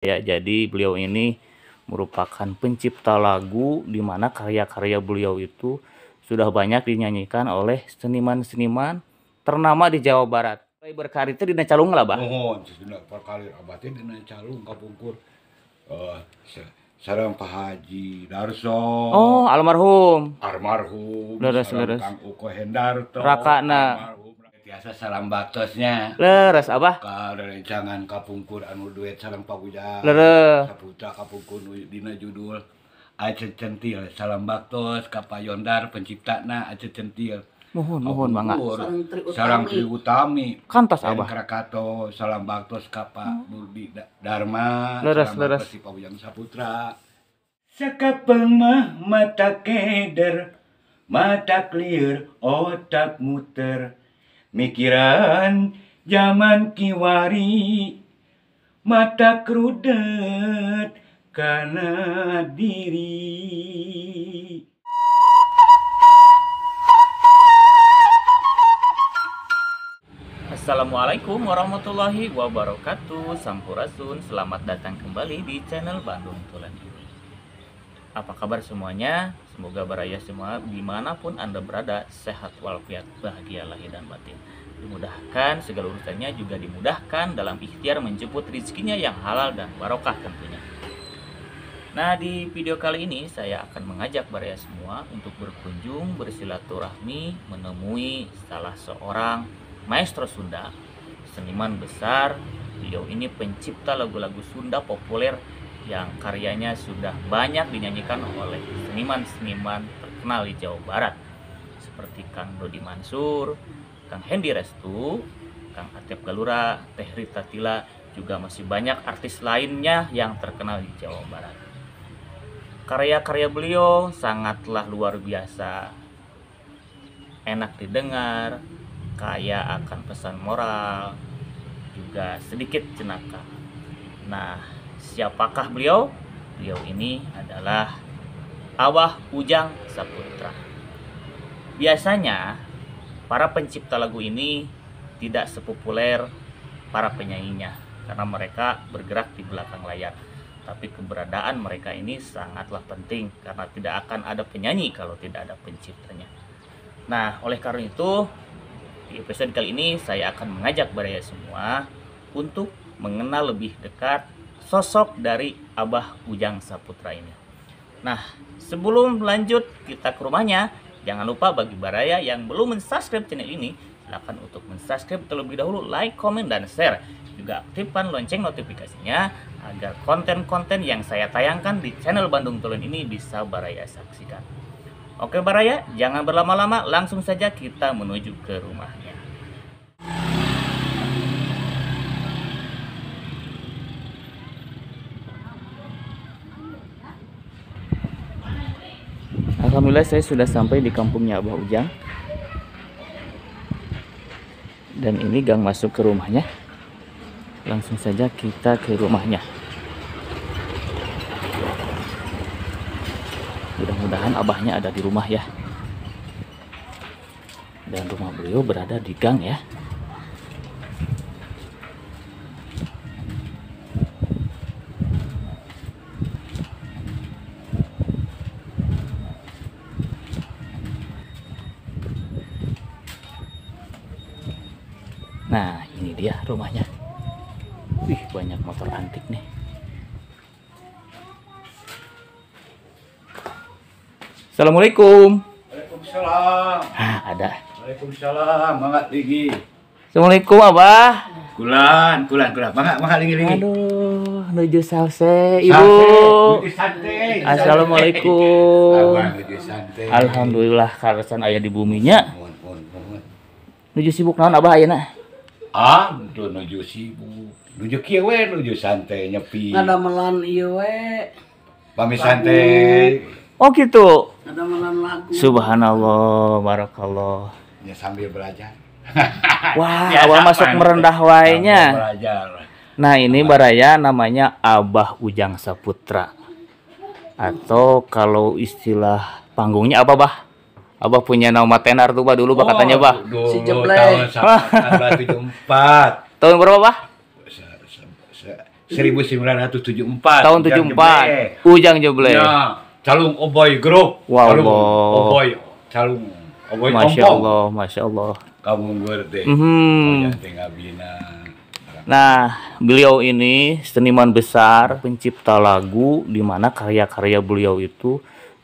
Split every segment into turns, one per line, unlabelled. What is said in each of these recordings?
ya jadi beliau ini merupakan pencipta lagu di mana karya-karya beliau itu sudah banyak dinyanyikan oleh seniman-seniman ternama di Jawa Barat. Mulai berkarir itu di Calung lah, Bah.
Oh, sudah berkarir abadi di Calung kapungkur. Uh, sarang Pak Haji Darso. Oh, almarhum. Almarhum. Leres, leres. Kang Uko Hendarto. Rakana. Almarhum biasa salam batasnya leres apa kalau rencangan kapungkur anu duet salam paguja leres saputra kapungkur dina judul aja centil salam baktos pencipta na aja centil mohon mohon banget salam tri utami kantas abah krakato salam baktos kapa burdi hmm. dharma leres leres baktos, pawuyang saputra sekapeng mah mata keder mata clear otak muter Mikiran zaman kiwari Mata kerudet karena diri
Assalamualaikum warahmatullahi wabarakatuh Sampurasun, selamat datang kembali di channel Bandung Tulen apa kabar semuanya? Semoga baraya semua dimanapun Anda berada sehat walafiat, bahagia lahir dan batin. Dimudahkan segala urusannya juga dimudahkan dalam ikhtiar menjemput rezekinya yang halal dan barokah tentunya. Nah di video kali ini saya akan mengajak baraya semua untuk berkunjung bersilaturahmi menemui salah seorang maestro Sunda, seniman besar. Beliau ini pencipta lagu-lagu Sunda populer yang karyanya sudah banyak dinyanyikan oleh seniman-seniman terkenal di Jawa Barat seperti Kang Dodi Mansur, Kang Hendy Restu, Kang Atep Galura, Teh Rita Tila, juga masih banyak artis lainnya yang terkenal di Jawa Barat. Karya-karya beliau sangatlah luar biasa. Enak didengar, kaya akan pesan moral, juga sedikit jenaka. Nah, Siapakah beliau? Beliau ini adalah Awah Ujang Saputra. Biasanya para pencipta lagu ini tidak sepopuler para penyanyinya karena mereka bergerak di belakang layar. Tapi keberadaan mereka ini sangatlah penting karena tidak akan ada penyanyi kalau tidak ada penciptanya. Nah, oleh karena itu di episode kali ini saya akan mengajak baraya semua untuk mengenal lebih dekat sosok dari Abah Ujang Saputra ini. Nah, sebelum lanjut kita ke rumahnya, jangan lupa bagi Baraya yang belum mensubscribe channel ini, silakan untuk mensubscribe terlebih dahulu, like, komen, dan share. Juga aktifkan lonceng notifikasinya agar konten-konten yang saya tayangkan di channel Bandung tulen ini bisa Baraya saksikan. Oke Baraya, jangan berlama-lama, langsung saja kita menuju ke rumahnya. Alhamdulillah saya sudah sampai di kampungnya Abah Ujang dan ini gang masuk ke rumahnya langsung saja kita ke rumahnya mudah-mudahan abahnya ada di rumah ya dan rumah beliau berada di gang ya rumahnya wih banyak motor antik nih Assalamualaikum
Waalaikumsalam Hah, ada Waalaikumsalam Mangat tinggi
Assalamualaikum Abah
Kulan, kulan, kulan Mangat, mangat tinggi tinggi Aduh,
nuju salse Ibu Salse, Assalamualaikum santai Alhamdulillah karasan ayah di buminya Nuju sibuk naon Abah ayah nak
ah nuju sibuk nuju kieu we nuju santai nyepi
melan ieu we
pami santai
oh gitu ada melan lagu
subhanallah barakallah
ya sambil belajar
wah ya, awal masuk merendah wainya belajar nah ini baraya namanya Abah Ujang Saputra atau kalau istilah panggungnya apa bah? Abah punya nama tenar tuh bah dulu bah oh, katanya bah. si Jebleng. Tahun
1974. tahun berapa bah? 1974. Tahun 74. Ujang Jebleng. Ya, calung Oboy Group. Wow. Calung Oboy. Calung Oboy Masya Kompong. Allah, Masya Allah. Kamu ngerti. Mm -hmm.
Nah, beliau ini seniman besar, pencipta lagu, di mana karya-karya beliau itu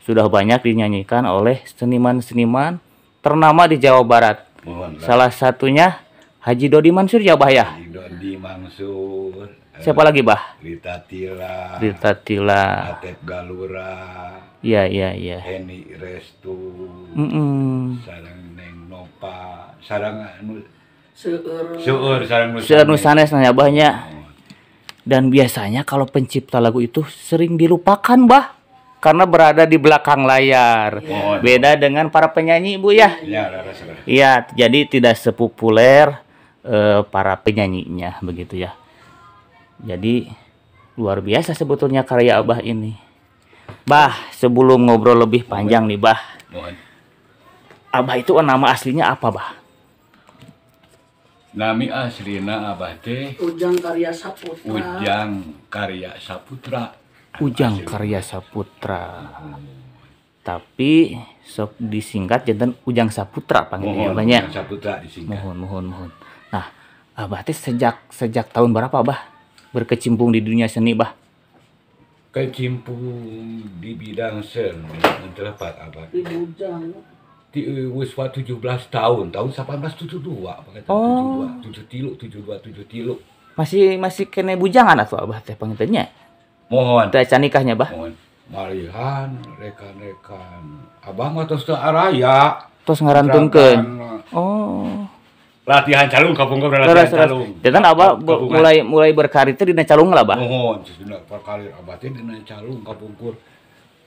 sudah banyak dinyanyikan oleh seniman-seniman ternama di Jawa Barat. Mohon Salah satunya Haji Dodi Mansur ya Bah ya. Haji Dodi
Mansur. Siapa lagi Bah? Rita Tila. Rita Tila. Atep Galura. Iya iya iya. Heni Restu.
Mm -mm. Sarang Neng
Nopa. Sarang anu. Seur. Seur sarang Nusanes. Seur Nusanes
nanya banyak. Oh. Dan biasanya kalau pencipta lagu itu sering dilupakan bah karena berada di belakang layar. Yeah. Oh, iya. Beda dengan para penyanyi, Bu ya. Iya, iya jadi tidak sepopuler uh, para penyanyinya begitu ya. Jadi luar biasa sebetulnya karya Abah ini. Bah, sebelum ngobrol lebih panjang Mohon. nih, Bah. Mohon. Abah itu nama aslinya apa, Bah?
Nami aslina Abah teh
Ujang Karya Saputra. Ujang
Karya Saputra. Ujang Karya Saputra. Tapi
sok disingkat jantan Ujang Saputra panggilnya banyak. Ujang Saputra
disingkat. Mohon, mohon, mohon.
Nah, Abah teh sejak sejak tahun berapa Abah berkecimpung di dunia seni, Bah?
Kecimpung di bidang seni terdapat Abah. Di
Ujang.
Di eh, Wiswa 17 tahun, tahun 1872, pakai oh. 72, dua, 72, tilo.
Masih masih kena bujangan atau Abah teh panggilnya? mohon Raca nikahnya bah mohon
malihan rekan-rekan abah mah tos teu araya tos ngarantunkeun oh latihan calung kampung kan kampung latihan calung dan abah mulai
mulai berkarir teh dina calung lah bah mohon
dina berkarir abah teh dina calung kampung kur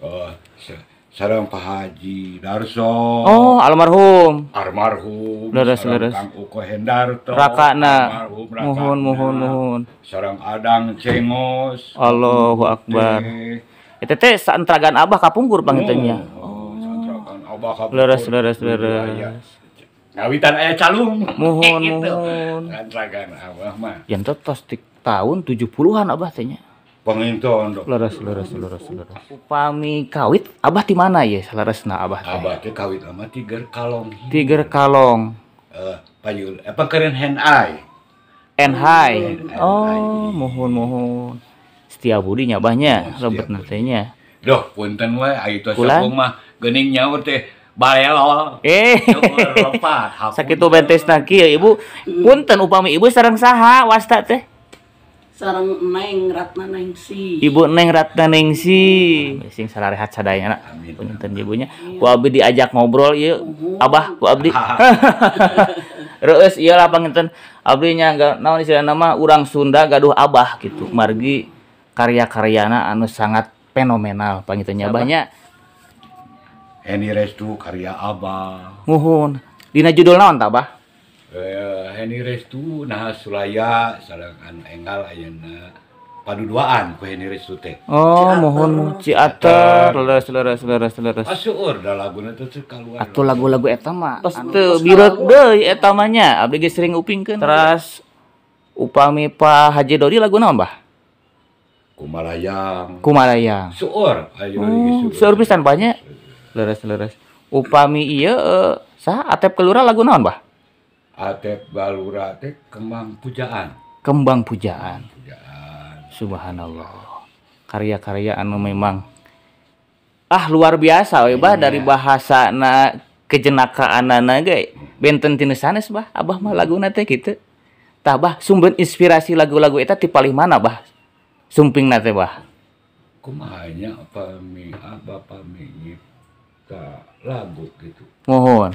uh, eh, sarang Pak Haji Darso oh almarhum almarhum leres leres Kang Uko Hendarto raka na rakana muhun muhun muhun sarang Adang Cengos
Allahu Akbar itu teh santragan abah kapungkur pangitanya oh,
oh santragan abah kapungkur leres leres iya, iya. leres ya, Ngawitan ayah calung. Mohon, eh, gitu. mohon. Santragan abah mah.
Yang tetos tahun 70-an abah tanya penginton leres leres leres leres upami kawit abah di mana ya nah abah
abah teh kawit sama tiger kalong
tiger kalong
eh uh, payul apa keren hand eye and high
oh mohon mohon Setiap budi nyabahnya rebet oh, nantinya
doh punten wae ayo tuh aku mah gening nyaur teh balelol eh sakit
bentes naki ya ibu eh. punten upami ibu sarang saha wasta teh
sarang Neng Ratna Nengsi
Ibu Neng Ratna Nengsi sing salarehat sadayana punten ibunya ku abdi diajak ngobrol ieu iya. abah ku abdi Reus ieu lah panginten abdi nya naon istilahna mah urang Sunda gaduh abah gitu hmm. margi karya-karyana anu sangat fenomenal pangintennya banyak Eni Restu karya Abah. Muhun. Dina judul naon tah, Bah?
Eh, Heni Restu nah Sulaya salangan enggal ayana paduduaan ku Heni Restu teh oh mohon
ciater
leres leres leres leres Asyur, dah lagu itu
anu. teu kalau atau lagu-lagu etama. Pas tos teu deh etamanya, abdi sering sering kan. terus upami Pak Haji Dodi lagu nama bah
Kumalayang
Kumalayang
suur ayo oh,
suur pisan banyak leres leres upami iya sah atep keluar lagu nama bah
Atep Balura teh kembang pujaan.
Kembang pujaan. Pujaan. Subhanallah. Karya-karya anu memang ah luar biasa we bah iya. dari bahasa na kejenakaan anak ge benten tina sanes bah abah mah lagu nate gitu tah bah sumber inspirasi lagu-lagu itu di paling mana bah sumping nate bah
kumahanya apa mi apa mi lagu gitu mohon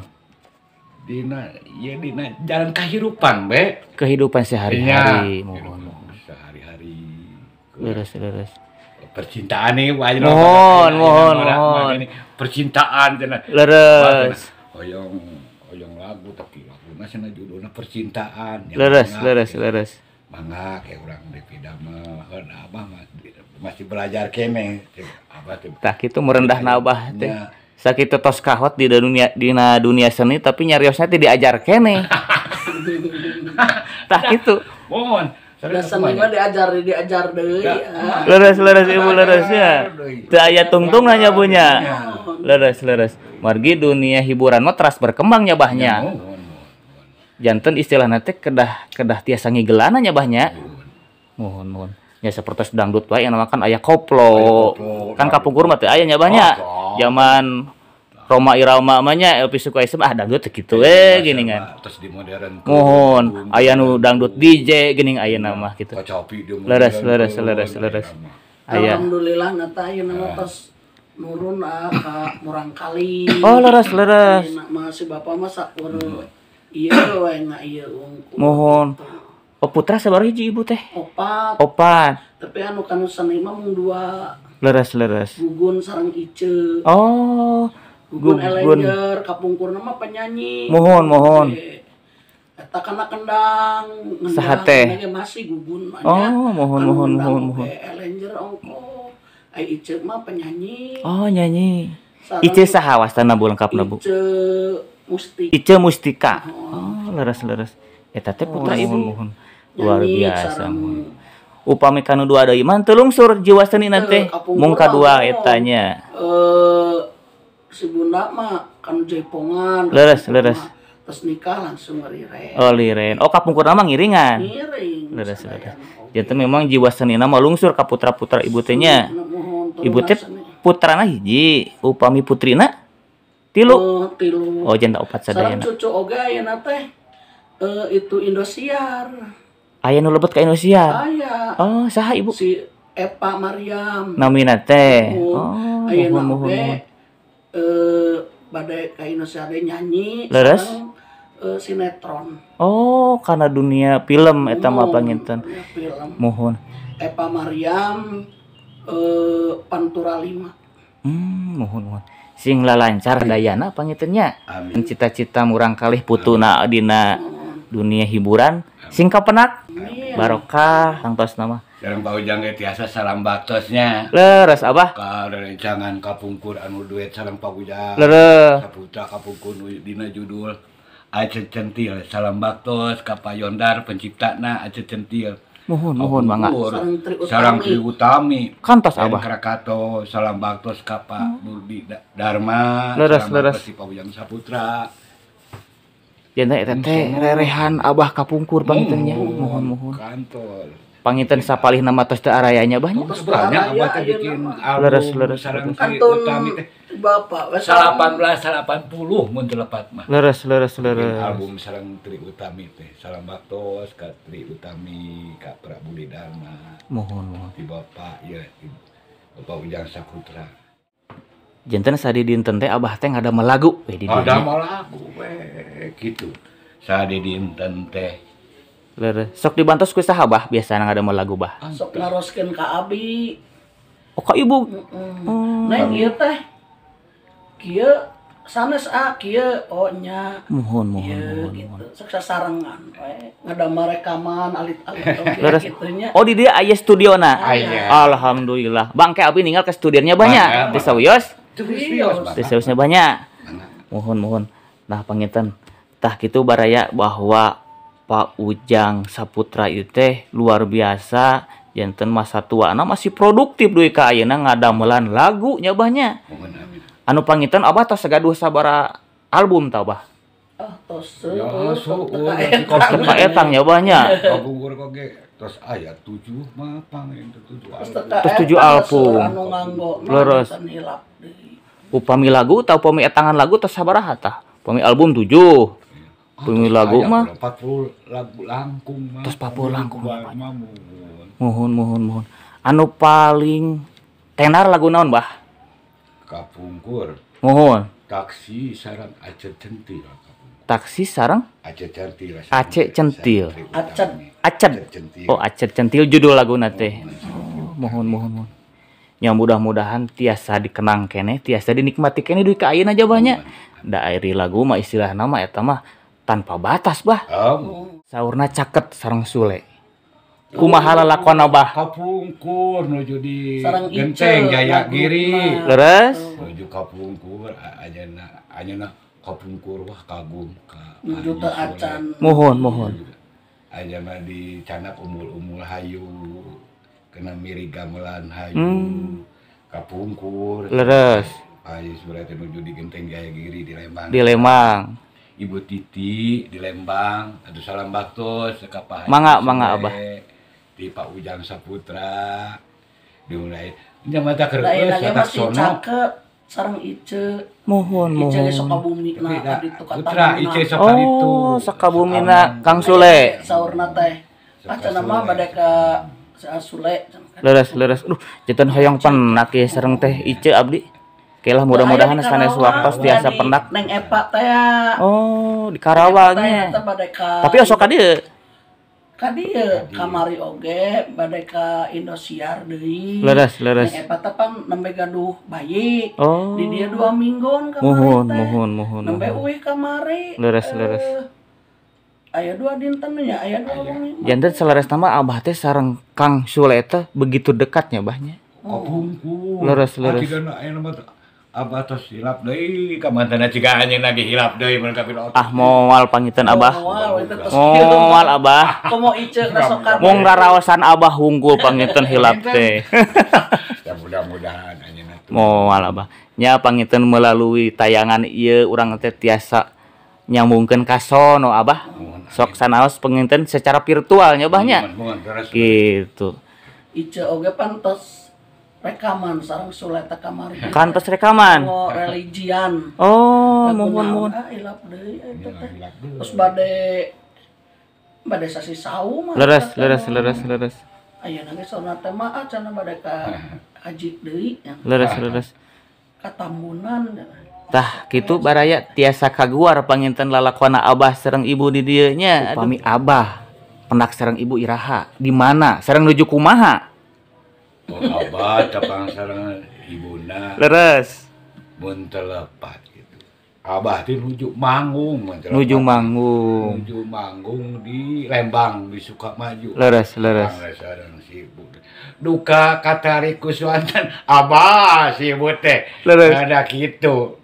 Dina, ya Dina, jalan kehidupan, be.
Kehidupan sehari-hari,
iya. mohon. Sehari-hari.
Lurus, lurus.
Percintaan nih, wajib Mohon, mohon, iya, mohon. Percintaan, jenak. Lurus. Oyong, oyong lagu, tapi lagu nasana judulnya percintaan. Lurus, lurus,
lurus. Mangga, kayak orang di pidama,
eh, abah masih belajar kene. Abah,
tak itu merendah nabah, teh sakit tetos kahot di dunia di dunia seni tapi nyariosnya tidak diajar kene
tah itu, mohon seni mah diajar diajar deh. Ya. leres
leres ibu leres ya tungtung hanya punya leres leres margi dunia hiburan mah teras berkembang bahnya ya, jantan istilah nanti kedah kedah tiasa ngigelan nya bahnya mohon mohon ya seperti dangdut wae yang namakan ayah koplo, ayah kan kapung mah teh ya, ayahnya banyak oh, zaman Roma Irama namanya Elvis eh, Sukaesem ah dangdut gitu eh iya, gini kan
terus di modern
mohon ayah nu dangdut DJ gini ayah iya, nama gitu iya, leres leres leres leres
alhamdulillah nata ayah nama pas nurun ah murang kali oh leres leres masih bapak masa urang hmm. iya wae na iya
mohon gitu. Oh putra sebaru hiji ibu teh.
Opat.
Opat.
Tapi anu kan lima mung dua.
Leres leres.
Gugun sarang ice.
Oh. Gugun, Gugun.
Elenger kapungkur nama penyanyi. Mohon mohon. Eta kena kendang. Sehate. masih gugun. Oh mohon anu mohon mohon
mohon. Elanger
ongko. Ay ice mah penyanyi.
Oh nyanyi. Sarang ice sahawas tanah bulan lengkap bu. Ice mustika. Ice mustika. Oh, oh leres leres. Eta teh putra oh, ibu mohon luar biasa upami kanu dua ada iman telungsur jiwa seni
nanti eh, mungka dua
etanya
eh si bunda mah kanu jepongan leres leres pas nikah langsung ngeriren
oh liren oh kapungkur nama ngiringan ngiring leres leres jadi memang jiwa seni nama lungsur kaputra putra ibu tehnya ibu teh putrana hiji upami putrina tilu
oh, tilu
oh janda opat sadayana sarang
cucu oga ya teh eh, itu indosiar
Ayah nu lebet ka Indonesia. Ayah. Oh, saha Ibu?
Si Epa Mariam.
Namina teh. Oh, aya nama teh
eh badai ka Indonesia ada nyanyi. Leres? Uh, sinetron.
Oh, karena dunia film eta mah hmm, panginten. Film. Mohon.
Epa Mariam eh Pantura 5.
Hmm, mohon mohon. Sing lancar dayana
pangintennya. Amin.
Cita-cita murang kalih putuna dina hmm. dunia hiburan singkap penak iya. barokah tangtos nama
jarang bau jangge tiasa salam batosnya leres abah dari jangan kapungkur anu duet salam paguja leres saputra kapungkur dina judul aja centil salam baktos Yondar pencipta na aja centil mohon mohon banget sarang tri utami kantos abah krakato salam baktos kapa budi hmm. dharma leres leres si pawujang saputra
janda eta teh rerehan abah kapungkur oh, pangitannya, mohon
mohon
kantor
pangitan sapalih nama tos teh arayanya oh, banyak tos banyak
abah teh iya, bikin iya, iya. leres leres kantun bapak 1880
mun lepat mah leres leres leres album sarang Tri Utami teh salam batos ka Tri Utami kak Prabu Didana mohon mohon Di bapak ya bapak Ujang sakutra
jantan sadi dinten teh abah teh ada melagu we di ada
melagu we gitu sadi dinten teh
Lere. sok dibantos ku sahabah nang ada melagu bah
sok naroskeun ka abi oh ka ibu mm -mm. neng ieu teh kieu sanes a kieu oh nya
Mohon muhun mohon.
gitu sok sasarengan we rekaman alit-alit oge kitu nya oh di dia
aya studiona aya alhamdulillah Bang ke abi ninggal ke studionya banyak bisa wios
Terusnya
iya. banyak. Mohon mohon. Nah pangitan. Tah gitu baraya bahwa Pak Ujang Saputra itu teh luar biasa jantan masa tua anak masih produktif duit nggak ada ngadamelan lagu nya banyak. Anu pangitan apa tas segaduh sabara album tau bah?
Ah, tos. Ya,
banyak.
Album terus ayat tujuh tujuh album.
Terus tujuh album. Terus
upami lagu tahu upami etangan lagu
tas sabarahata tah
upami album tujuh ah, upami lagu mah
puluh lagu langkung mah terus 40 langkung
mohon mohon mohon anu paling tenar lagu naon bah
kapungkur mohon taksi sarang acet centil
taksi sarang
acet centil
acet centil acet acet oh acet centil judul lagu nate mohon mohon mohon yang mudah-mudahan tiasa dikenang kene tiasa dinikmati kene duit kain aja banyak da airi lagu mah istilah nama ya mah tanpa batas bah um. saurna caket sarang sule kumaha lalakon abah
kapungkur nuju di
sarang genteng jaya giri leres
nuju kapungkur aja ayeuna kapungkur wah kagum ka
nuju acan
mohon mohon
mah di canak umul-umul hayu kena miri gamelan hayu hmm. kapungkur leres hayu surat menuju di genteng gaya giri di Lembang di Lembang Ibu Titi di Lembang aduh salam baktos sekapah mangga mangga abah di Pak Ujang Saputra dimulai ini mata kerja satak sono
sarang Ice mohon Ice mohon Sukabumi nah itu
kata putra Ice Sukabumi oh Sukabumi nak Kang Sule
saurna teh ah cenah mah bade Kan.
leres leres Duh jeten hoyong penak ya sereng teh Ice Abdi lah mudah-mudahan sanes waktos biasa penak
neng epa teh ya.
oh di Karawangnya tapi osok dia
Kadi kamari oge badai ka Indosiar dari Leres, leres. Neng epa tepan nembe gaduh bayi. Oh. Di dia dua mingguan kamari. Muhun, muhun, muhun. Nembe uih kamari. Leres, eh, leres ayah dua dintennya ayah dua wong
jantan selaras nama abah teh sarang kang suleta begitu dekatnya bahnya
oh hukum leres leres abah tos hilap deui ka mantana ciga anjeun lagi hilap deui mun kapil otak
ah moal pangitan abah
moal abah komo ice ka mung raraosan
abah hunggul pangitan hilap teh
ya mudah-mudahan anjeun
moal abah nya pangitan melalui tayangan ieu urang teh tiasa nyambungkeun ka sono abah sok sanaos penginten secara virtual banyak, gitu
Ica oge pantas rekaman sarang suleta kamari kantos rekaman oh religian oh mohon mohon ah, ilap deui eta ah, iya, teh terus bade bade sasi sawu mah leres leres leres leres Ayo ge sona teh mah acan ah, bade ka ajik deui leres leres katamunan ya
tah gitu baraya tiasa kaguar panginten lalakona abah serang ibu di dia nya abah penak serang ibu iraha di mana serang nuju kumaha
oh, abah tapang serang ibuna leres mun telepat gitu abah di nuju manggung nuju manggung nuju manggung di lembang di sukamaju leres leres Duka si ibu duka katariku suantan abah si ibu teh leres ada gitu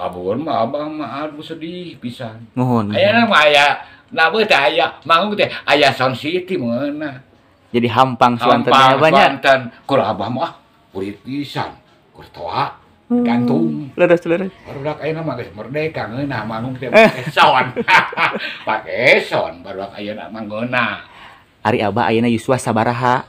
kabur mah abang mah aduh sedih pisan mohon ayah nama ayah nah betul ayah manggung teh ayah sound city mana
jadi hampang suantan banyak suantan
kur abah mah kulit pisan kur toa gantung hmm, leres leres baru ayah nama guys merdeka ngena manggung teh eh. pakai pakai sound baru ayah nama manggona
Ari abah ayana Yuswa Sabaraha.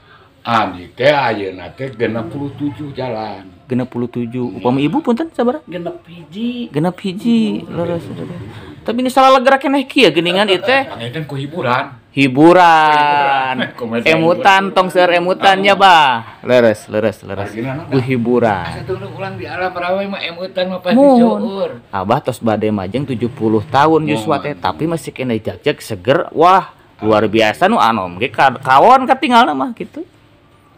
Abdi teh ayeuna teh tujuh jalan
genep puluh tujuh iya. upami ibu punten
sabar genep hiji
genep hiji iya. leres tapi ini salah geraknya naik ya geningan
eh, itu teh kan ku
hiburan hiburan eh, emutan tong ser emutannya bah leres leres leres ah, ku hiburan abah tos badai majeng tujuh puluh tahun Yuswa teh tapi masih kena jajak seger wah luar biasa nu anom kawan ketinggalan mah gitu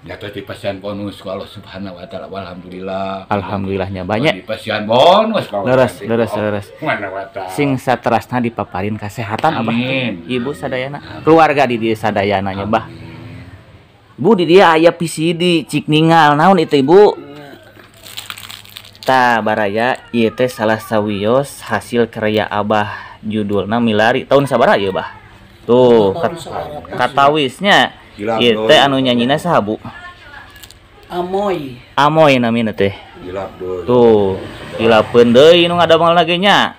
jatuh di pasien bonus kalau subhanahu wa ta'ala walhamdulillah alhamdulillahnya
banyak di pasien bonus kalau leres leres leres sing satrasna dipaparin kesehatan abah
ibu sadayana
Amin. keluarga di dia sadayananya bah Bu di dia ayah PCD cik ningal naon itu ibu ta baraya ieu teh salah sawios hasil karya abah judulna milari tahun Sabaraya ya bah tuh kat, katawisnya annyanyi sabuamo amo teh gilapende ada mau laginya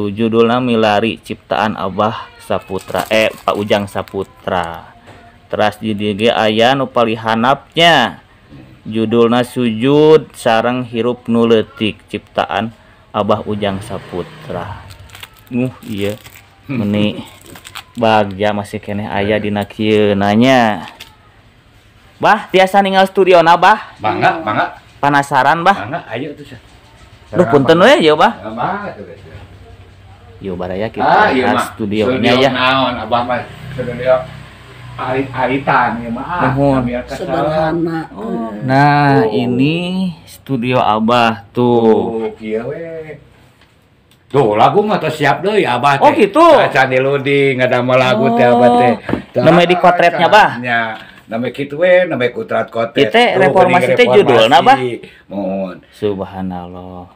judulna milari ciptaan Abah Saputra E Pak Ujang Saputra terus jdeG ayah nu palihanapnya judulna sujud sareng hirup nuletik ciptaan Abah Ujang Saputra mu uh, iya meni bahagia masih kene iya. ayah di nakieu nanya bah tiasa ninggal studio na bah bangga bangga penasaran bah bangga ayo tuh
lu punten we ya
bah
bangga tuh
Yo baraya kita ah, iya, studio nya ya. Naon
abah mah studio aritan ya mah. Ah, Sederhana. Oh. Nah, oh. ini studio abah tuh. Oh, we. Tuh lagu mah tuh siap deh ya abah Oh gitu. Acan di lodi nggak ada mau lagu teh abah oh. teh. Nama di kotretnya bah. Ya. Nama kitu we, nama kotret kotret. Kita reformasi teh judul nabah.
Mohon. Subhanallah.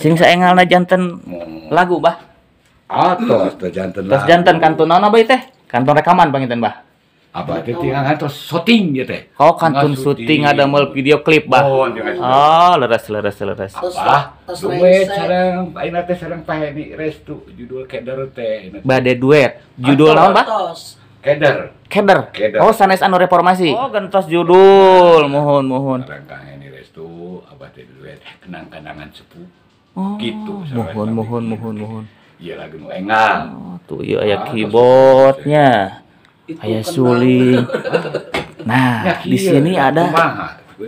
Sing saengalna jantan lagu bah.
Atos tuh jantan. Tos jantan
kantun naon abah teh? Kantun rekaman Bang itu bah apa titingan terus syuting gitu ya oh kantun syuting ada mal video klip bah oh, oh leres leres leres
apa duet
sarang ayeuna teh sarang paheni restu judul keder teh bade
duet judul naon
bah keder
keder oh sanes anu reformasi oh, oh gentos judul mohon mohon
sarang ini restu abah teh duet eh, kenang kenangan sepuh oh, gitu mohon
mohon mohon mohon
iya lagi nu enggak oh, tuh iya aya ah, keyboardnya
ayah suling nah ya, di iya, sini ya, ada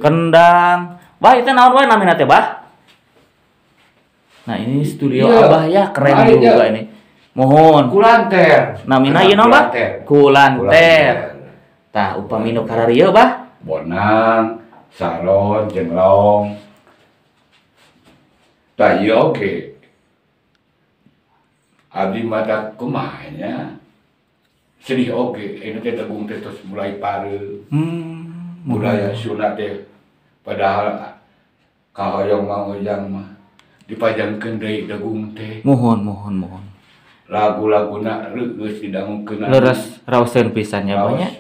kendang Wah itu naon wae namina teh bah nah ini iya. studio ya. abah ya keren iya. juga ini mohon kulanter namina ieu naon bah kulanter tah upami nu kararieu bah
bonang salon jenglong tah ieu oke okay. abdi mata kumahnya Cenih oge, ini teh tegung teh terus mulai pare, hmm, budaya sunat teh. Padahal yang mau yang mah dipajangkan dari dagung teh. Mohon, mohon, mohon. Lagu-lagu nak reus tidak mungkin. Leres rausen pisannya banyak.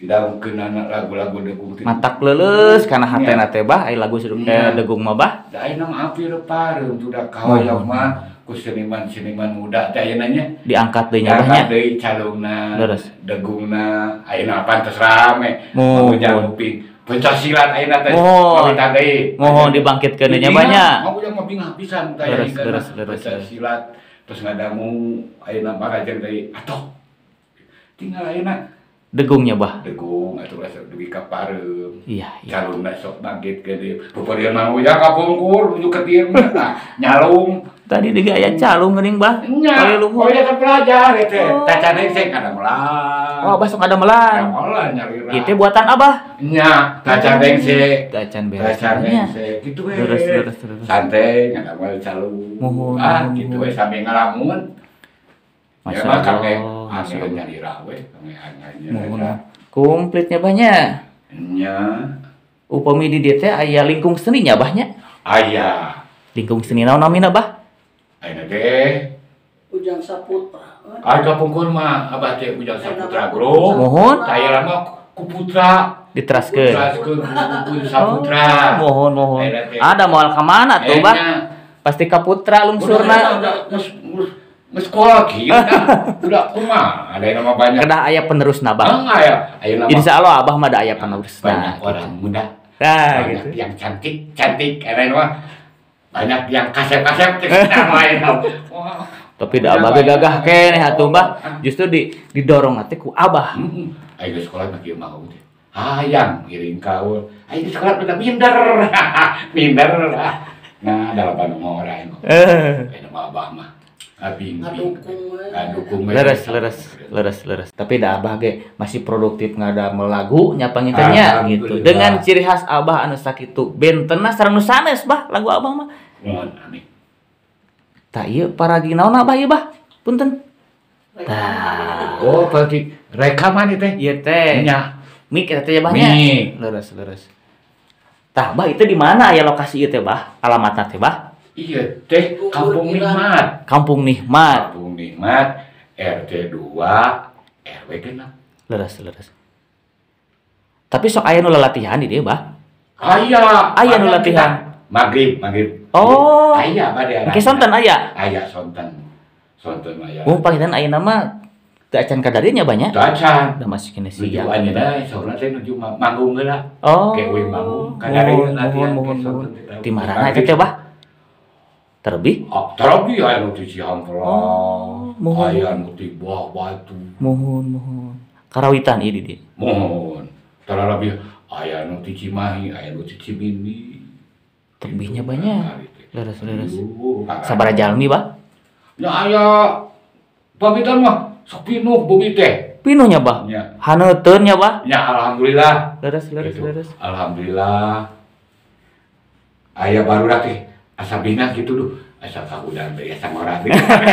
Tidak mungkin anak lagu-lagu degung teh. Matak
leles karena hati iya. nate bah, ay lagu sedung teh iya. degung mah bah.
Da ayeuna mah api repare untuk da kahoyong mah ku seniman-seniman muda teh ya nya diangkat deui nya diangkat deui calungna degungna ayeuna pantes rame mun uping pencaksilan ayeuna teh dari deui mohon dibangkitkeun nya iya, banyak mau udah mau bingah pisan teh deres deres silat terus ngadangu ayeuna marajan deui atoh tinggal ayeuna
degungnya bah
degung atau rasa dari kaparem, pareup
iya iya calungna
sok bangkitkeun deui pupurieun mau ya kapungkur nuju ke dieu nyalung tadi di gaya calung ngering bah kali lu mau ya pelajar itu oh. Iya, tacana oh. sih kada melan
oh besok kada melan melan nyari itu buatan abah
nya tacan dengse tacan beres tacan gitu we eh. terus terus terus santai kada mau calung ah gitu we eh, sampe ngalamun masalah ya, Allah, Masya Allah. Nyarira we
muhun kumplitnya banyak nya upami di dieu teh aya lingkung seninya bahnya
aya
lingkung seni naon namina
bah Aina teh
Ujang Saputra.
Ai pungkur mah abah teh Ujang Saputra guru. Mohon. Taya lama ku
putra. Diteraskeun. Diteraskeun
ku Saputra. Oh, mohon mohon.
Ada moal ka mana tuh, Bang? Pasti ka
putra lungsurna. Sekolah kita udah kuma
ada nama banyak. Kedah ayah penerus nabang. ayah, ayah nama. Insya Allah abah mah ada ayah penerus. Banyak orang muda. Nah,
gitu. yang cantik, cantik, ada nama banyak yang kasep-kasep kita main
tapi dah abah gagah ke nih ya, atuh bah oh. justru di didorong nanti ku abah ayo ayo sekolah mah kieu mah
ayam, miring kau, ayo sekolah kita minder minder nah dalam bandung orang eh ini mah abah mah nah, dukung, leres, leres, leres,
leres. Tapi dah abah ge masih produktif nggak ada melagu nyapangitanya ah, gitu. Dengan ciri khas abah anu sakitu bentena sarang nusanes bah lagu abah mah Mohon Tak iya para ginaon apa iya bah? Punten. Tak. Oh, pagi rekaman itu Iya teh. Nya. Mik eta teh banyak. Mik. Leres, leres. Tak bah itu di mana ya lokasi itu iya, teh, bah? Alamatnya teh, bah?
Iya teh, Kampung Nikmat. Kampung Nikmat. Kampung Nikmat RT 2 RW 6. Leres, leres.
Tapi sok ayah nula latihan di dia, bah?
Ayah ayah nula latihan. Maghrib, maghrib. Oh. Ayah pada. Oke, sonten ayah. Ayah sonten. Sonten ayah. Oh,
panggilan ayah nama teu acan kadarnya banyak. Teu acan. Da masih kene sih. Nuju anjeunna
saurna teh nuju manggung heula. Oh. Ke we manggung kadari oh, latihan. Mohon,
mohon, mohon. Di marana eta teh, Terlebih?
Ah, terlebih aya nu di Cihampelas. Oh, mohon. Buah Batu.
Mohon, mohon. Karawitan ini di
Mohon. Terlebih aya nu Cimahi, aya nu di Cimindi tebihnya banyak. Leres leres.
Sabar jalmi, Bah.
Ya aya pamitan mah sok pinuh bumi teh.
Pinuhnya, Bah. Ya. Haneuteuun nya, Bah.
Ya alhamdulillah. Leres leres gitu. leres. Alhamdulillah. Aya baru teh asa bina gitu duh. Asa kagudan deui asa ngorang.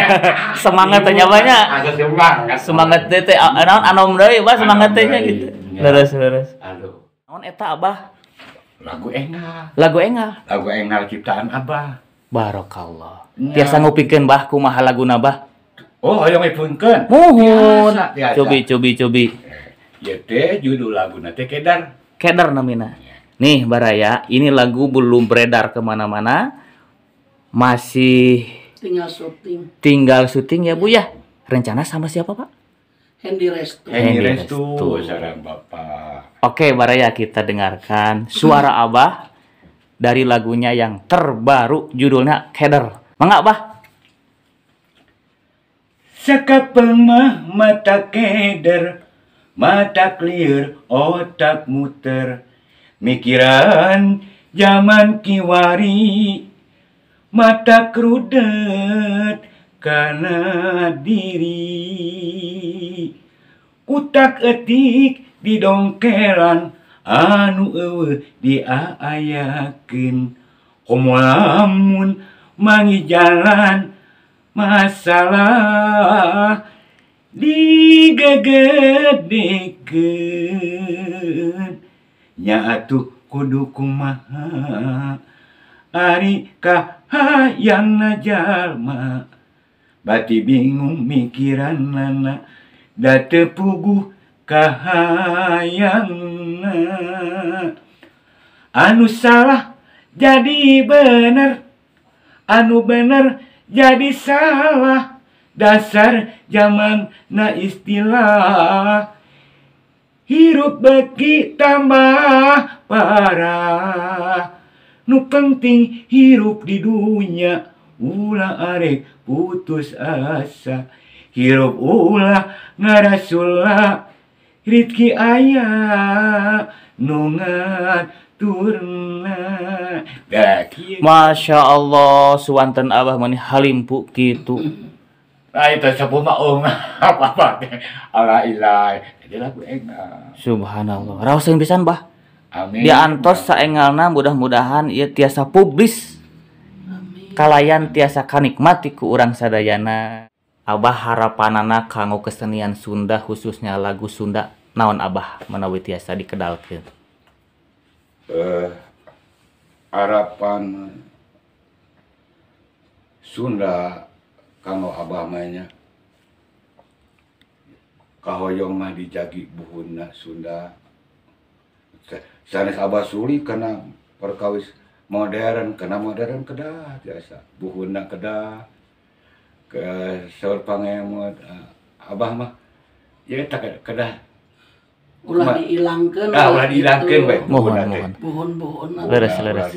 Semangat teh banyak. Asa
semangat. Semangat teh teh naon anu, anom deui, Bah, semangat teh gitu. Ya. Leres leres. Aduh. Naon eta, Abah?
Lagu Engal. Lagu Engal. Lagu Engal ciptaan Abah. Barokallah. Ya. Tiasa
ngupikin bah kumaha lagu nabah
Oh, yang ngupikin Muhun. Cobi cobi cobi. Ya teh judul lagu teh Kedar.
Kedar namina. Ya. Nih Baraya, ini lagu belum beredar kemana-mana. Masih
tinggal syuting.
Tinggal syuting ya Bu ya. Rencana sama siapa Pak?
Handy Restu. Hendy
Restu, saran Bapak.
Oke, Baraya kita dengarkan suara Abah dari lagunya yang terbaru judulnya Keder. Mangga,
Abah. Sekapeng mah mata keder, mata clear, otak muter, mikiran zaman kiwari, mata kerudet, nadiri kutak etik bidong kean anu dia ayakin Umlamun mangi jalan masalah digeged nyatuk kuduk rumah Akah yang najar maaf Bati bingung mikiran nana Da tepuguh kahayangna Anu salah jadi benar Anu benar jadi salah Dasar zaman na istilah Hirup beki tambah parah Nu penting hirup di dunia ulah arek putus asa hirup ulah ngarasulah, rizki ayah nungan turna
Masya Allah suwanten abah mani bu gitu
Nah itu sepuh mak oh, um apa apa Allah ilai jadi lagu enggak
Subhanallah Raus yang bisa mbah. Amin. Dia antos saengalna mudah-mudahan ia tiasa publis kalayan tiasa kanikmati ku urang sadayana Abah harapanana kanggo kesenian Sunda khususnya lagu Sunda naon Abah menawi tiasa dikedalkeun
eh, harapan Sunda kanggo Abah mainnya kahoyong mah dijagi buhunna Sunda sanes Abah sulit karena perkawis modern kena modern kedah biasa Buhunna kedah ke saur pangai uh, abah mah ya tak kedah ah,
gitu. ah, ulah dihilangkan ah ulah dihilangkan baik
buhun buhun buhun-buhun
leres leres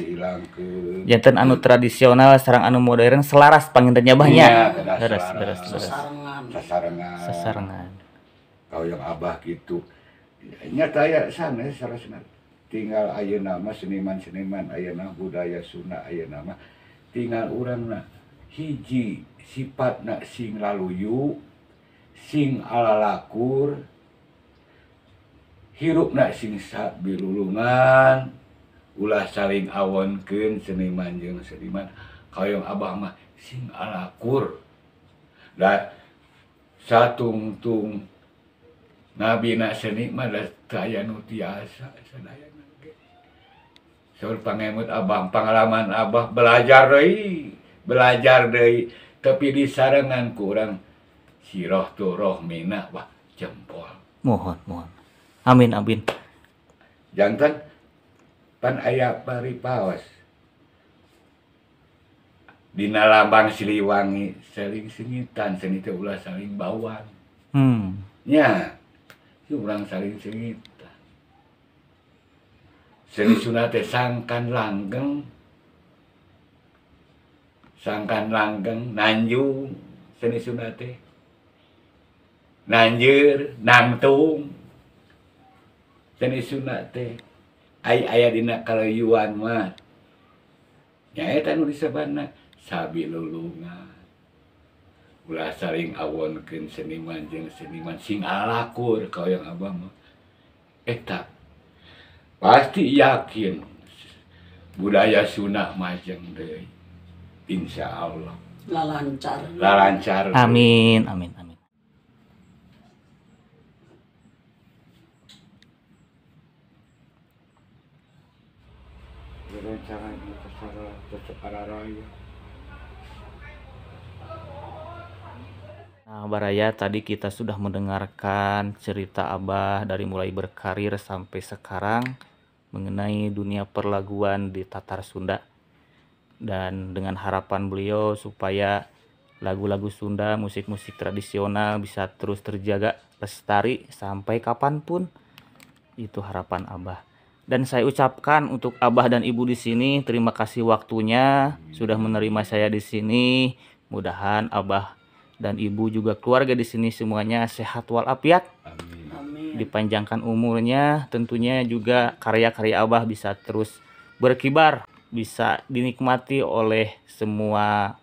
jantan anu tradisional sarang anu modern selaras pangintennya banyak ya, leres leres leres
sasarengan sasarengan kau yang abah gitu nyata ya sana sarasna tinggal aya nama seniman- seniman aya nama budaya Sunnah A nama tinggal hiji sifatnak sing lalu yuk sing aalakur Hai hirup na singbilulan Ulah saling awan ke seniman je seniman Kaong Abahmah sing alakur satungtung nabinak seniman kay nuasanya Saur pangemut Abang pengalaman Abah belajar deh belajar deh tapi di sarangan kurang siroh turoh mina wah jempol.
Mohon, mohon. Amin, amin.
Jantan pan aya paripaos. Dina lambang Siliwangi saling sengitan, seni teh ulah saling bawang. Hmm. Nya, urang saling sengit. sunate sangkangeng Hai e sangkan langgengnanju seni sunate Hai nanyir natung senis sunat e. aya kalauannyalung saling awan Kri seniman je seniman sing alakur kalau yang Abbangap pasti yakin budaya Sunnah majeng deh Insya Allah
lancar lancar
amin amin amin
Rencana ini terserah arah raya.
Nah, Baraya, tadi kita sudah mendengarkan cerita Abah dari mulai berkarir sampai sekarang mengenai dunia perlaguan di Tatar Sunda. Dan dengan harapan beliau supaya lagu-lagu Sunda, musik-musik tradisional bisa terus terjaga lestari sampai kapanpun. Itu harapan Abah. Dan saya ucapkan untuk Abah dan Ibu di sini terima kasih waktunya sudah menerima saya di sini. Mudahan Abah dan ibu juga keluarga di sini semuanya sehat walafiat. Amin. Dipanjangkan umurnya, tentunya juga karya-karya Abah bisa terus berkibar, bisa dinikmati oleh semua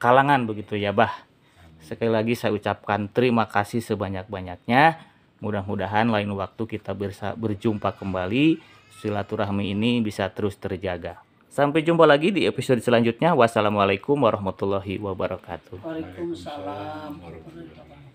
kalangan begitu ya, Bah. Sekali lagi saya ucapkan terima kasih sebanyak-banyaknya. Mudah-mudahan lain waktu kita bisa berjumpa kembali, silaturahmi ini bisa terus terjaga. Sampai jumpa lagi di episode selanjutnya. Wassalamualaikum warahmatullahi wabarakatuh.
Waalaikumsalam warahmatullahi